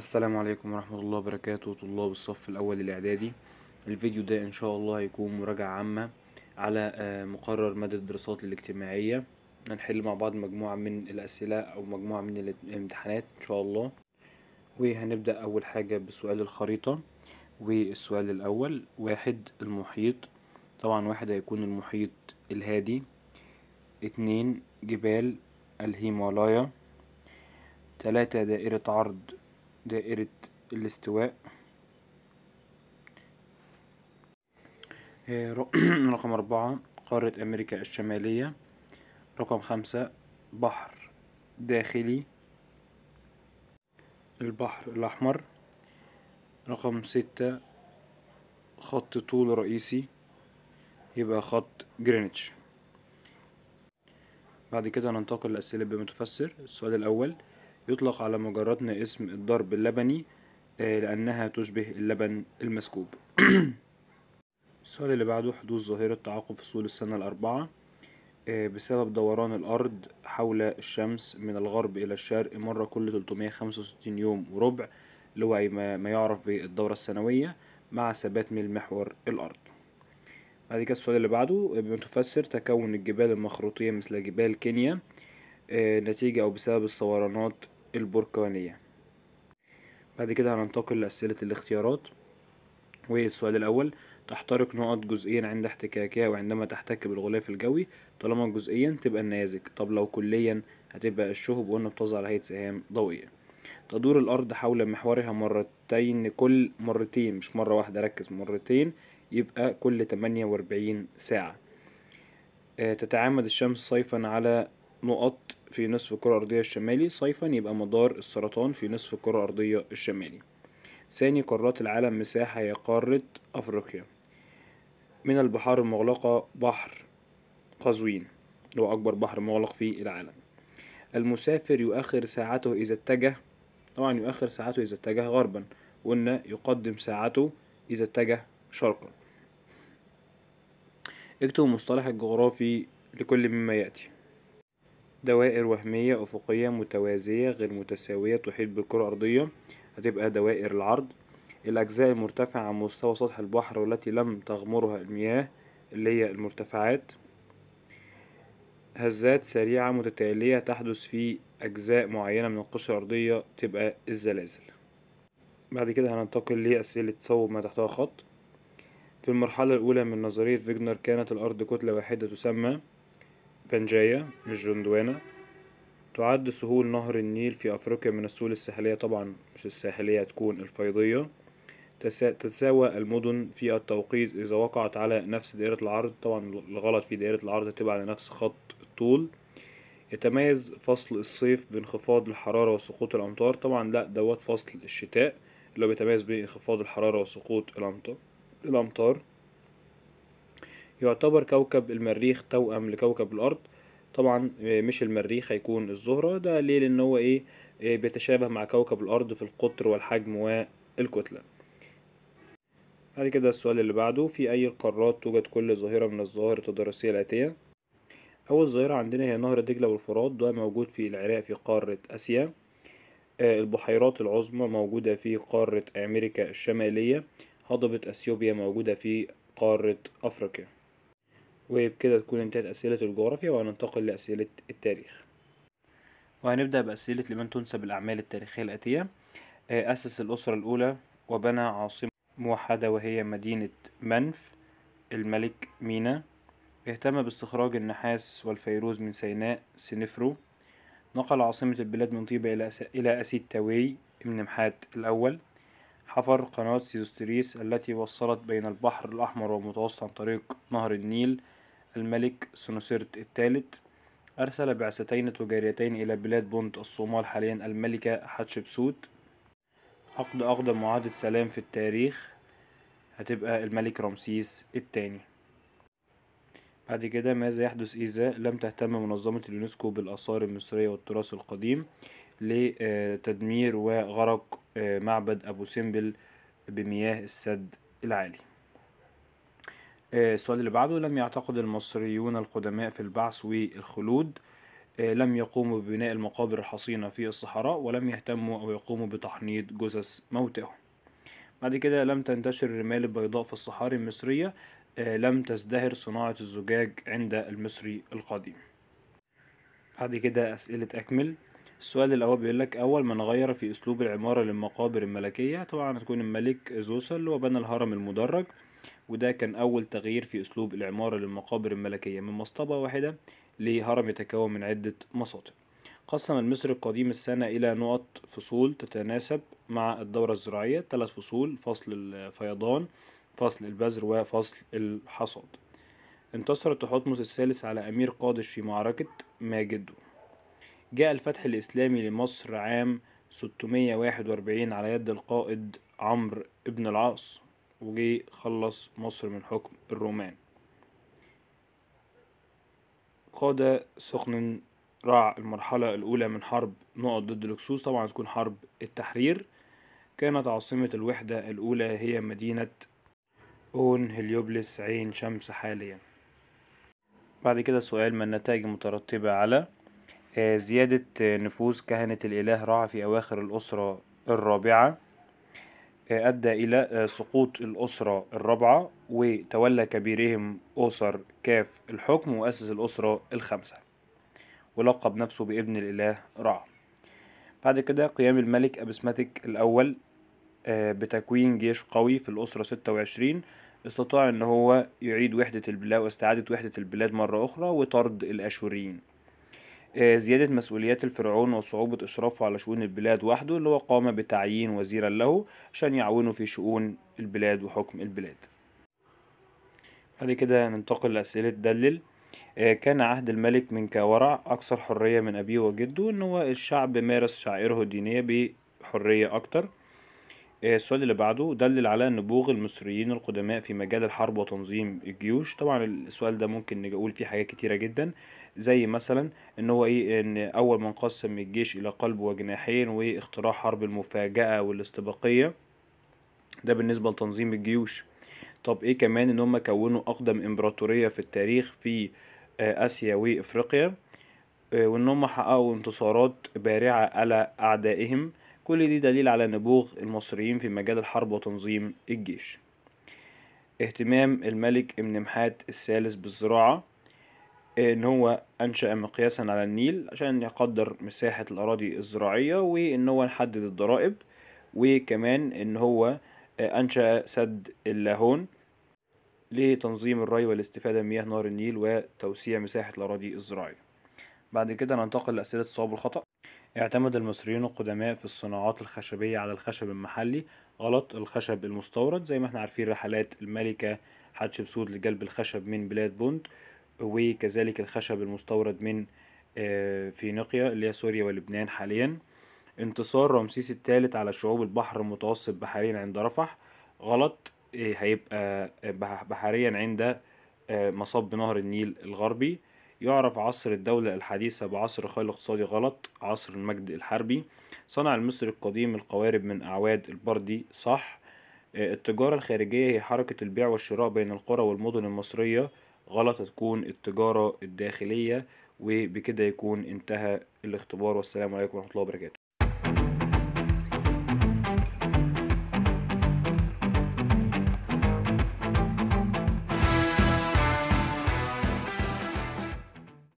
السلام عليكم ورحمة الله وبركاته طلاب الصف الأول الإعدادي الفيديو ده إن شاء الله هيكون مراجعة عامة على آه، مقرر مادة الدراسات الاجتماعية هنحل مع بعض مجموعة من الأسئلة أو مجموعة من الامتحانات إن شاء الله وهنبدأ أول حاجة بسؤال الخريطة والسؤال الأول واحد المحيط طبعا واحد هيكون المحيط الهادي اتنين جبال الهيمالايا تلاتة دائرة عرض دائرة الاستواء آه، رقم أربعة قارة أمريكا الشمالية رقم خمسة بحر داخلي البحر الأحمر رقم ستة خط طول رئيسي يبقى خط جرينتش بعد كده ننتقل لأسئلة بمتفسر السؤال الأول يطلق على مجراتنا اسم الضرب اللبني آه، لأنها تشبه اللبن المسكوب السؤال اللي بعده حدوث ظاهرة تعاقب فصول السنة الأربعة آه، بسبب دوران الأرض حول الشمس من الغرب إلى الشرق مرة كل 365 يوم وربع هو ما يعرف بالدورة السنوية مع ثبات من المحور الأرض بعد كده السؤال اللي بعده تفسر تكون الجبال المخروطية مثل جبال كينيا آه، نتيجة أو بسبب الصورانات البركانية بعد كده هننتقل لأسئلة الاختيارات والسؤال الأول تحترق نقط جزئيا عند احتكاكها وعندما تحتك بالغلاف الجوي طالما جزئيا تبقى النيازك طب لو كليا هتبقى الشهب وقلنا بتظهر على هيئة سهام ضوئية تدور الأرض حول محورها مرتين كل مرتين مش مرة واحدة ركز مرتين يبقى كل 48 ساعة آه، تتعامد الشمس صيفا على نقط في نصف الكرة الأرضية الشمالي صيفا يبقى مدار السرطان في نصف الكرة الأرضية الشمالي ثاني قارات العالم مساحة هي قارة أفريقيا من البحار المغلقة بحر قزوين هو أكبر بحر مغلق في العالم المسافر يؤخر ساعته إذا اتجه طبعا يؤخر ساعته إذا اتجه غربا وإن يقدم ساعته إذا اتجه شرقا اكتب المصطلح الجغرافي لكل مما يأتي دوائر وهمية أفقية متوازية غير متساوية تحيط بالكرة الأرضية هتبقى دوائر العرض الأجزاء المرتفعة عن مستوى سطح البحر والتي لم تغمرها المياه اللي هي المرتفعات هزات سريعة متتالية تحدث في أجزاء معينة من القشرة الأرضية تبقى الزلازل بعد كده هننتقل لأسئلة صوب ما تحتها خط في المرحلة الأولى من نظرية فيجنر كانت الأرض كتلة واحدة تسمى بنجاية مش جندوانا تعد سهول نهر النيل في أفريقيا من السهول الساحلية طبعا مش الساحلية تكون الفيضية تتساوى المدن في التوقيت إذا وقعت على نفس دائرة العرض طبعا الغلط في دائرة العرض تبقى على نفس خط الطول يتميز فصل الصيف بانخفاض الحرارة وسقوط الأمطار طبعا لا دوت فصل الشتاء اللي بيتميز بانخفاض الحرارة وسقوط الأمطار يعتبر كوكب المريخ توأم لكوكب الأرض طبعا آه، مش المريخ هيكون الزهرة ده ليه لأن هو إيه آه، بيتشابه مع كوكب الأرض في القطر والحجم والكتلة بعد كده السؤال اللي بعده في أي القارات توجد كل ظاهرة من الظواهر التضاريسية الآتية أول ظاهرة عندنا هي نهر دجلة والفرات ده موجود في العراق في قارة آسيا آه، البحيرات العظمى موجودة في قارة أمريكا الشمالية هضبة أثيوبيا موجودة في قارة أفريقيا وبكده تكون انتهت أسئلة الجغرافيا وهننتقل لأسئلة التاريخ وهنبدأ بأسئلة لمن تنسب الأعمال التاريخية الآتية آه، أسس الأسرة الأولى وبنى عاصمة موحدة وهي مدينة منف الملك مينا اهتم باستخراج النحاس والفيروز من سيناء سنفرو نقل عاصمة البلاد من طيبة إلى أسيد تاوي محات الأول حفر قناة سيوستريس التي وصلت بين البحر الأحمر والمتوسط عن طريق نهر النيل الملك سنوسرت الثالث أرسل بعثتين تجاريتين إلى بلاد بونت الصومال حاليا الملكة حتشبسوت عقد أقدم معاهدة سلام في التاريخ هتبقى الملك رمسيس الثاني بعد كده ماذا يحدث إذا لم تهتم منظمة اليونسكو بالآثار المصرية والتراث القديم لتدمير آه، وغرق آه، معبد أبو سمبل بمياه السد العالي آه، السؤال اللي بعده لم يعتقد المصريون القدماء في البعث والخلود آه، لم يقوموا ببناء المقابر الحصينة في الصحراء ولم يهتموا أو يقوموا بتحنيط جثث موتهم بعد كده لم تنتشر الرمال البيضاء في الصحاري المصرية آه، لم تزدهر صناعة الزجاج عند المصري القديم بعد كده أسئلة أكمل السؤال الأول بيقول لك أول من غير في أسلوب العمارة للمقابر الملكية طبعا هتكون الملك زوسل وبنى الهرم المدرج وده كان أول تغيير في أسلوب العمارة للمقابر الملكية من مصطبة واحدة لهرم يتكون من عدة مصاطب قسم المصري القديم السنة إلى نقط فصول تتناسب مع الدورة الزراعية ثلاث فصول فصل الفيضان فصل البذر وفصل الحصاد انتصر تحتمس الثالث على أمير قادش في معركة ماجدو جاء الفتح الإسلامي لمصر عام 641 على يد القائد عمرو بن العاص وجي خلص مصر من حكم الرومان قاد سخن راع المرحلة الأولى من حرب نقط ضد الأكسوس طبعا تكون حرب التحرير كانت عاصمة الوحدة الأولى هي مدينة أون هليوبلس عين شمس حاليا بعد كده سؤال ما النتائج المترتبة على آه، زيادة نفوذ كهنة الإله رع في أواخر الأسرة الرابعة أدى إلى آه، سقوط الأسرة الرابعة وتولى كبيرهم أسر كاف الحكم وأسس الأسرة الخامسة ولقب نفسه بابن الإله رع بعد كده قيام الملك أبسماتك الأول آه، بتكوين جيش قوي في الأسرة 26 استطاع ان هو يعيد وحدة البلاد واستعادة وحدة البلاد مرة أخرى وطرد الأشوريين آه، زيادة مسؤوليات الفرعون وصعوبة إشرافه على شؤون البلاد وحده اللي هو قام بتعيين وزيرا له عشان يعاونه في شؤون البلاد وحكم البلاد بعد كده ننتقل لأسئلة دلل آه، كان عهد الملك من كورع أكثر حرية من أبيه وجده إن هو الشعب مارس شعائره الدينية بحرية أكتر آه، السؤال اللي بعده دلل على نبوغ المصريين القدماء في مجال الحرب وتنظيم الجيوش طبعا السؤال ده ممكن نقول فيه حاجات كتيره جدا زي مثلا ان هو ايه ان اول من قسم الجيش الى قلب وجناحين واختراع حرب المفاجاه والاستباقيه ده بالنسبه لتنظيم الجيوش طب ايه كمان ان هم كونوا اقدم امبراطوريه في التاريخ في آه، اسيا وافريقيا آه، وان هم حققوا انتصارات بارعه على اعدائهم كل دي دليل على نبوغ المصريين في مجال الحرب وتنظيم الجيش اهتمام الملك ابن محات الثالث بالزراعة ان هو انشأ مقياسا على النيل عشان يقدر مساحة الاراضي الزراعية وان هو يحدد الضرائب وكمان ان هو انشأ سد اللاهون لتنظيم الري والاستفادة من مياه نهر النيل وتوسيع مساحة الاراضي الزراعية بعد كده ننتقل لأسئلة الصواب والخطأ اعتمد المصريون القدماء في الصناعات الخشبية على الخشب المحلي غلط الخشب المستورد زي ما احنا عارفين رحلات الملكة حتشبسوت لجلب الخشب من بلاد بونت وكذلك الخشب المستورد من آه، فينيقيا اللي هي سوريا ولبنان حاليا انتصار رمسيس الثالث على شعوب البحر المتوسط بحريا عند رفح غلط آه، هيبقى آه، بحريا عند مصب نهر النيل الغربي يعرف عصر الدولة الحديثة بعصر خيل اقتصادي غلط عصر المجد الحربي صنع المصري القديم القوارب من أعواد البردي صح آه، التجارة الخارجية هي حركة البيع والشراء بين القرى والمدن المصرية غلط تكون التجارة الداخلية وبكده يكون انتهى الاختبار والسلام عليكم ورحمة الله وبركاته